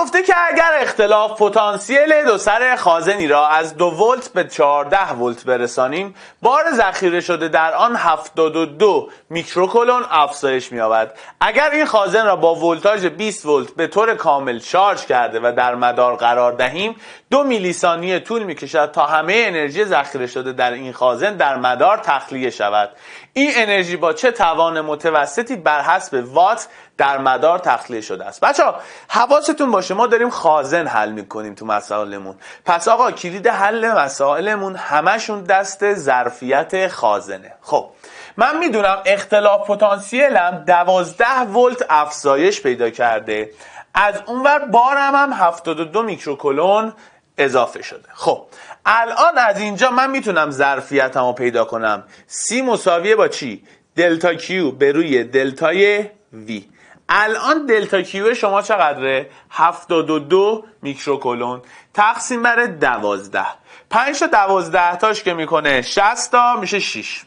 گفته که اگر اختلاف پتانسیل دو سر خازنی را از دو ولت به 14 ولت برسانیم بار ذخیره شده در آن 72 میکروکولون افزایش می‌یابد اگر این خازن را با ولتاژ 20 ولت به طور کامل شارژ کرده و در مدار قرار دهیم دو میلی ثانیه طول میکشد تا همه انرژی ذخیره شده در این خازن در مدار تخلیه شود این انرژی با چه توان متوسطی بر حسب وات در مدار تخلیه شده است بچه ها حواستون شما داریم خازن حل میکنیم تو مسائلمون پس آقا کلید حل مسائلمون همشون دست ظرفیت خازنه خب من میدونم اختلاف پتانسیلم دوازده ولت افزایش پیدا کرده از اونور بارم هم 72 میکروکلون اضافه شده خب الان از اینجا من میتونم ظرفیتم پیدا کنم سی مساویه با چی؟ دلتا کیو به روی دلتای وی الان دلتا کیو شما چقدره 72 میکروکلون تقسیم بر 12 5 تا 12 تاش که میکنه 60 تا میشه 6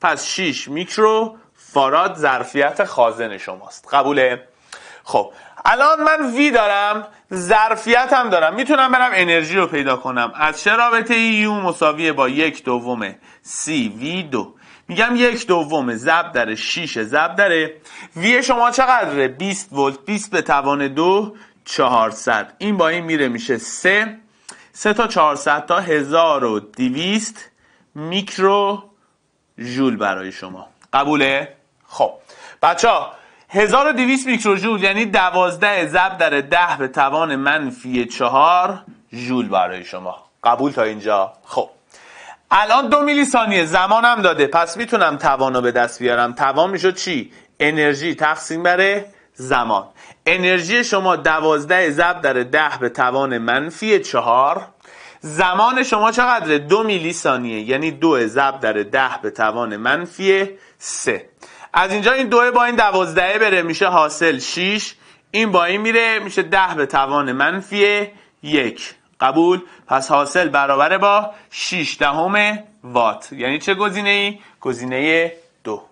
پس 6 میکرو فاراد ظرفیت خازن شماست قبوله خب الان من وی دارم ظرفیتم دارم میتونم برم انرژی رو پیدا کنم از چه رابطه یو مساویه با یک دوم سی وی دو میگم یک دوم زب داره 6 زب داره وی شما چقدره 20 ولت 20 به توان دو 400 این با این میره میشه 3 3 تا 400 تا 1200 میکرو ژول برای شما قبوله خب بچه ها 1200 میکرو ژول یعنی 12 زب در 10 به توان منفی 4 ژول برای شما قبول تا اینجا خب الان دو میلی ثانیه زمانم داده پس میتونم رو به دست بیارم توان میشد چی انرژی تقسیم بره زمان انرژی شما دوازده زب در ده به توان منفی چهار زمان شما چقدره دو میلی ثانیه یعنی دو زب در ده به توان منفی سه از اینجا این دو با این دوازدهه بره میشه حاصل 6 این با این میره میشه ده به توان منفی یک قبول پس حاصل برابر با 6 دهم وات یعنی چه گزینه ای گزینه دو